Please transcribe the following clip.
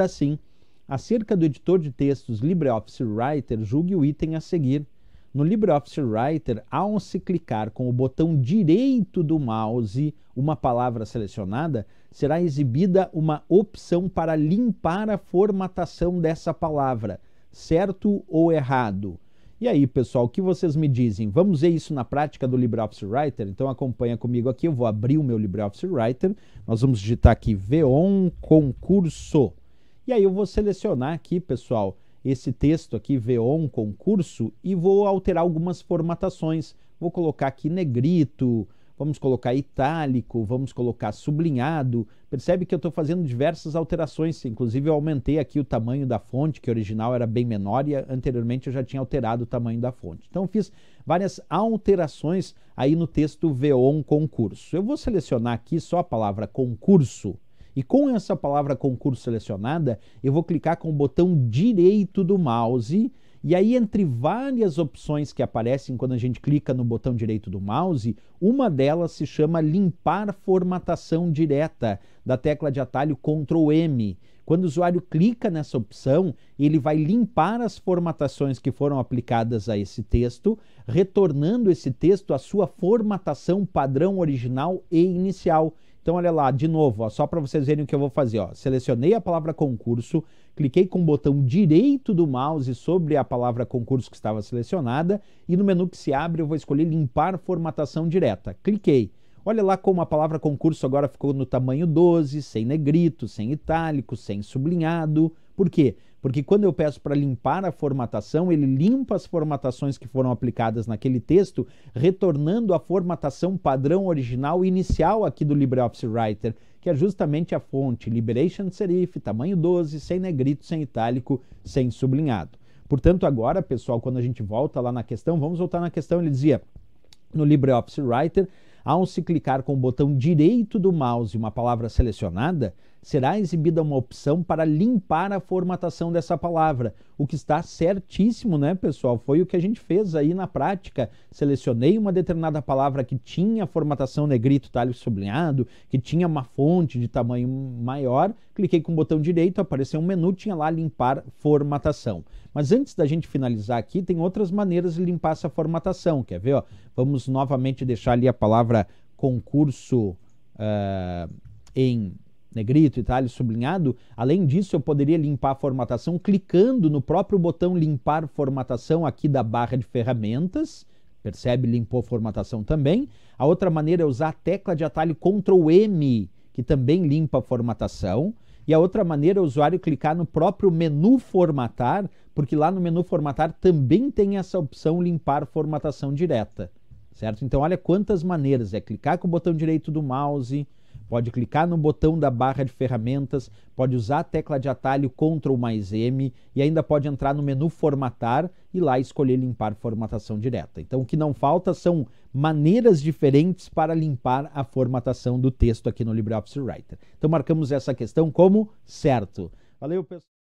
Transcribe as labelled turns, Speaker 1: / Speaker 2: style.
Speaker 1: assim, acerca do editor de textos LibreOffice Writer, julgue o item a seguir. No LibreOffice Writer, ao se clicar com o botão direito do mouse uma palavra selecionada, será exibida uma opção para limpar a formatação dessa palavra, certo ou errado. E aí, pessoal, o que vocês me dizem? Vamos ver isso na prática do LibreOffice Writer? Então acompanha comigo aqui, eu vou abrir o meu LibreOffice Writer. Nós vamos digitar aqui VEON concurso. E aí eu vou selecionar aqui, pessoal, esse texto aqui, VEON concurso, e vou alterar algumas formatações. Vou colocar aqui negrito, vamos colocar itálico, vamos colocar sublinhado. Percebe que eu estou fazendo diversas alterações, inclusive eu aumentei aqui o tamanho da fonte, que original era bem menor e anteriormente eu já tinha alterado o tamanho da fonte. Então fiz várias alterações aí no texto VEON concurso. Eu vou selecionar aqui só a palavra concurso, e com essa palavra concurso selecionada, eu vou clicar com o botão direito do mouse e aí, entre várias opções que aparecem quando a gente clica no botão direito do mouse, uma delas se chama limpar formatação direta da tecla de atalho Ctrl M. Quando o usuário clica nessa opção, ele vai limpar as formatações que foram aplicadas a esse texto, retornando esse texto à sua formatação padrão original e inicial. Então, olha lá, de novo, ó, só para vocês verem o que eu vou fazer. Ó. Selecionei a palavra concurso, cliquei com o botão direito do mouse sobre a palavra concurso que estava selecionada e no menu que se abre eu vou escolher limpar formatação direta. Cliquei. Olha lá como a palavra concurso agora ficou no tamanho 12, sem negrito, sem itálico, sem sublinhado. Por quê? Porque quando eu peço para limpar a formatação, ele limpa as formatações que foram aplicadas naquele texto, retornando a formatação padrão original inicial aqui do LibreOffice Writer, que é justamente a fonte Liberation Serif, tamanho 12, sem negrito, sem itálico, sem sublinhado. Portanto, agora, pessoal, quando a gente volta lá na questão, vamos voltar na questão, ele dizia no LibreOffice Writer, ao se clicar com o botão direito do mouse uma palavra selecionada, será exibida uma opção para limpar a formatação dessa palavra, o que está certíssimo, né, pessoal? Foi o que a gente fez aí na prática. Selecionei uma determinada palavra que tinha formatação negrito, talho sublinhado, que tinha uma fonte de tamanho maior, cliquei com o botão direito, apareceu um menu, tinha lá limpar formatação. Mas antes da gente finalizar aqui, tem outras maneiras de limpar essa formatação, quer ver? Ó? Vamos novamente deixar ali a palavra concurso uh, em negrito, itálico, sublinhado. Além disso, eu poderia limpar a formatação clicando no próprio botão limpar formatação aqui da barra de ferramentas. Percebe? Limpou a formatação também. A outra maneira é usar a tecla de atalho Ctrl M, que também limpa a formatação. E a outra maneira é o usuário clicar no próprio menu formatar, porque lá no menu formatar também tem essa opção limpar formatação direta certo? Então olha quantas maneiras, é clicar com o botão direito do mouse, Pode clicar no botão da barra de ferramentas, pode usar a tecla de atalho Ctrl mais M e ainda pode entrar no menu Formatar e lá escolher limpar formatação direta. Então o que não falta são maneiras diferentes para limpar a formatação do texto aqui no LibreOffice Writer. Então marcamos essa questão como certo. Valeu, pessoal.